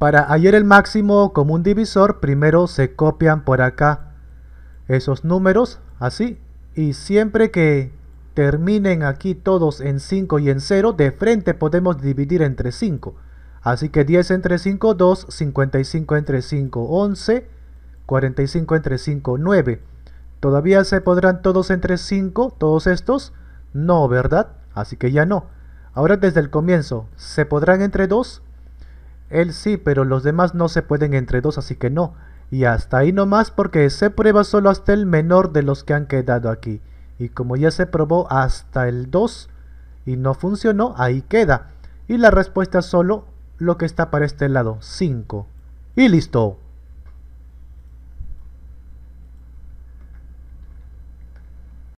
Para hallar el máximo común divisor, primero se copian por acá esos números, así. Y siempre que terminen aquí todos en 5 y en 0, de frente podemos dividir entre 5. Así que 10 entre 5, 2, 55 entre 5, 11, 45 entre 5, 9. ¿Todavía se podrán todos entre 5, todos estos? No, ¿verdad? Así que ya no. Ahora desde el comienzo, ¿se podrán entre 2? Él sí, pero los demás no se pueden entre dos, así que no. Y hasta ahí nomás porque se prueba solo hasta el menor de los que han quedado aquí. Y como ya se probó hasta el 2 y no funcionó, ahí queda. Y la respuesta es solo lo que está para este lado, 5. Y listo.